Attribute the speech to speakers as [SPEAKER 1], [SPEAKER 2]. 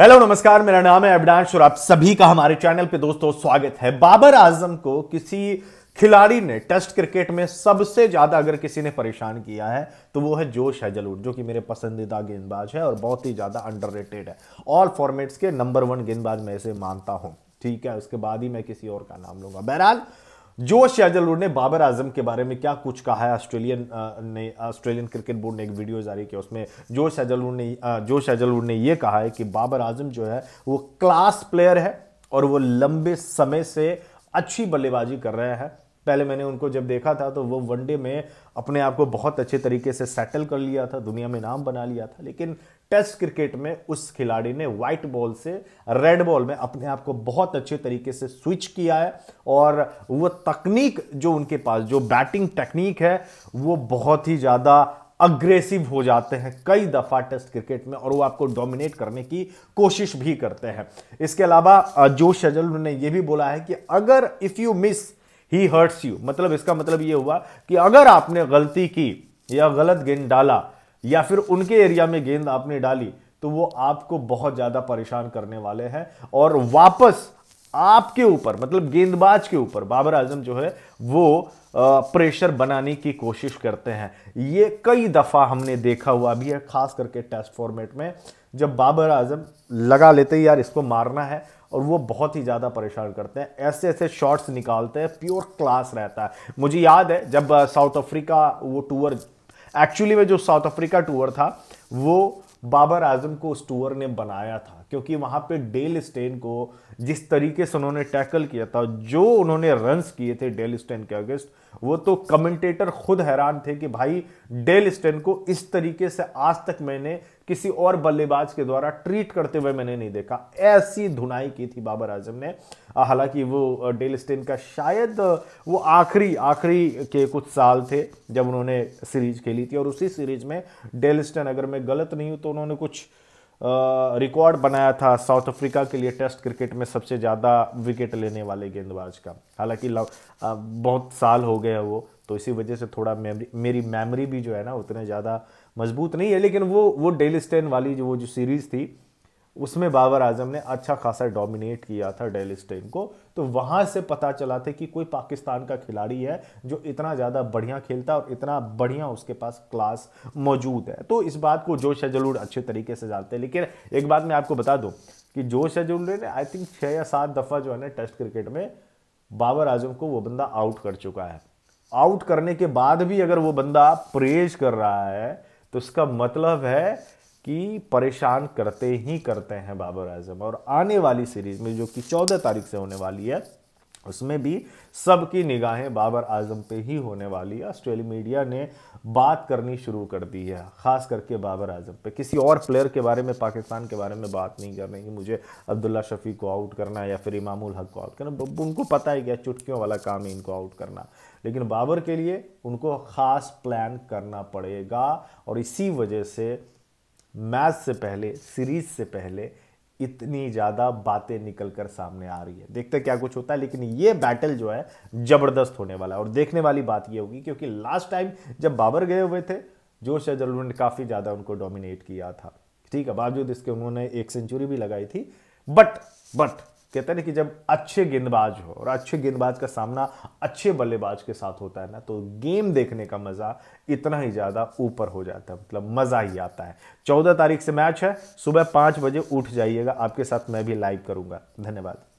[SPEAKER 1] hello नमस्कार मेरा नाम है अविनाश और आप सभी का हमारे चैनल पे दोस्तों स्वागत है बाबर आजम को किसी खिलाड़ी ने टेस्ट क्रिकेट में सबसे ज्यादा अगर किसी ने परेशान किया है तो वो है जोश हैजलवुड जो कि मेरे पसंदीदा गेंदबाज है और बहुत ही ज्यादा अंडररेटेड है ऑल फॉर्मेट्स के नंबर वन गेंदबाज मैं इसे मानता हूं ठीक है उसके बाद ही मैं किसी और का नाम लूंगा बहरहाल जो शाहजलूर ने बाबर आजम के बारे में क्या कुछ कहा है ऑस्ट्रेलियन ने ऑस्ट्रेलियन क्रिकेट बोर्ड ने एक वीडियो जारी किया उसमें जो शाहजलूर ने जो शाहजलूर ने यह कहा है कि बाबर आजम जो है वो क्लास प्लेयर है और वो लंबे समय से अच्छी बल्लेबाजी कर रहे हैं पहले मैंने उनको जब देखा था तो वो वनडे में अपने आप को बहुत अच्छे तरीके से सेटल कर लिया था दुनिया में नाम बना लिया था लेकिन टेस्ट क्रिकेट में उस खिलाड़ी ने वाइट बॉल से रेड बॉल में अपने आप को बहुत अच्छे तरीके से स्विच किया है और वो तकनीक जो उनके पास जो बैटिंग टेक्निक है वो बहुत ही ज़्यादा अग्रेसिव हो जाते हैं कई दफ़ा टेस्ट क्रिकेट में और वो आपको डोमिनेट करने की कोशिश भी करते हैं इसके अलावा जोश शजल ने यह भी बोला है कि अगर if you miss he hurts you मतलब इसका मतलब ये हुआ कि अगर आपने गलती की या गलत गेंद डाला या फिर उनके एरिया में गेंद आपने डाली तो वो आपको बहुत ज्यादा परेशान करने वाले हैं और वापस आपके ऊपर मतलब गेंदबाज के ऊपर बाबर आजम जो है वो प्रेशर बनाने की कोशिश करते हैं ये कई दफ़ा हमने देखा हुआ भी है खास करके टेस्ट फॉर्मेट में जब बाबर आजम लगा लेते यार इसको मारना है और वो बहुत ही ज़्यादा परेशान करते हैं ऐसे ऐसे शॉट्स निकालते हैं प्योर क्लास रहता है मुझे याद है जब साउथ अफ्रीका वो टूर एक्चुअली में जो साउथ अफ्रीका टूर था वो बाबर आजम को उस टूर ने बनाया था क्योंकि वहाँ पे डेल स्टेन को जिस तरीके से उन्होंने टैकल किया था जो उन्होंने रन्स किए थे डेल स्टेन के अगेंस्ट वो तो कमेंटेटर खुद हैरान थे कि भाई डेल स्टेन को इस तरीके से आज तक मैंने किसी और बल्लेबाज के द्वारा ट्रीट करते हुए मैंने नहीं देखा ऐसी धुनाई की थी बाबर आजम ने हालांकि वो डेल स्टेन का शायद वो आखिरी आखिरी के कुछ साल थे जब उन्होंने सीरीज खेली थी और उसी सीरीज में डेल स्टेन अगर मैं गलत नहीं हूँ तो उन्होंने कुछ रिकॉर्ड बनाया था साउथ अफ्रीका के लिए टेस्ट क्रिकेट में सबसे ज़्यादा विकेट लेने वाले गेंदबाज का हालांकि बहुत साल हो गए वो तो इसी वजह से थोड़ा मेमरी मेरी मेमोरी भी जो है ना उतने ज़्यादा मजबूत नहीं है लेकिन वो वो डेली स्टेन वाली जो वो जो सीरीज़ थी उसमें बाबर आजम ने अच्छा खासा डोमिनेट किया था डेली स्टेन को तो वहाँ से पता चला था कि कोई पाकिस्तान का खिलाड़ी है जो इतना ज़्यादा बढ़िया खेलता है और इतना बढ़िया उसके पास क्लास मौजूद है तो इस बात को जोश जलूर अच्छे तरीके से जानते हैं लेकिन एक बात मैं आपको बता दूँ कि जोश जलूर ने आई थिंक छः या सात दफ़ा जो है ना टेस्ट क्रिकेट में बाबर आजम को वो बंदा आउट कर चुका है आउट करने के बाद भी अगर वो बंदा प्रेज कर रहा है तो उसका मतलब है कि परेशान करते ही करते हैं बाबर आजम और आने वाली सीरीज में जो कि चौदह तारीख से होने वाली है उसमें भी सबकी निगाहें बाबर आजम पे ही होने वाली है ऑस्ट्रेलिया मीडिया ने बात करनी शुरू कर दी है ख़ास करके बाबर आजम पे किसी और प्लेयर के बारे में पाकिस्तान के बारे में बात नहीं कर रही मुझे अब्दुल्ला शफी को आउट करना या फिर इमामुल हक को आउट करना उनको पता है क्या चुटकियों वाला काम है इनको आउट करना लेकिन बाबर के लिए उनको ख़ास प्लान करना पड़ेगा और इसी वजह से मैच से पहले सीरीज से पहले इतनी ज़्यादा बातें निकल कर सामने आ रही है देखते क्या कुछ होता है लेकिन ये बैटल जो है ज़बरदस्त होने वाला है और देखने वाली बात ये होगी क्योंकि लास्ट टाइम जब बाबर गए हुए थे जोश अजलवन ने काफ़ी ज़्यादा उनको डोमिनेट किया था ठीक है बावजूद इसके उन्होंने एक सेंचुरी भी लगाई थी बट बट कहते हैं ना कि जब अच्छे गेंदबाज हो और अच्छे गेंदबाज का सामना अच्छे बल्लेबाज के साथ होता है ना तो गेम देखने का मज़ा इतना ही ज़्यादा ऊपर हो जाता है मतलब मज़ा ही आता है चौदह तारीख से मैच है सुबह पाँच बजे उठ जाइएगा आपके साथ मैं भी लाइव करूँगा धन्यवाद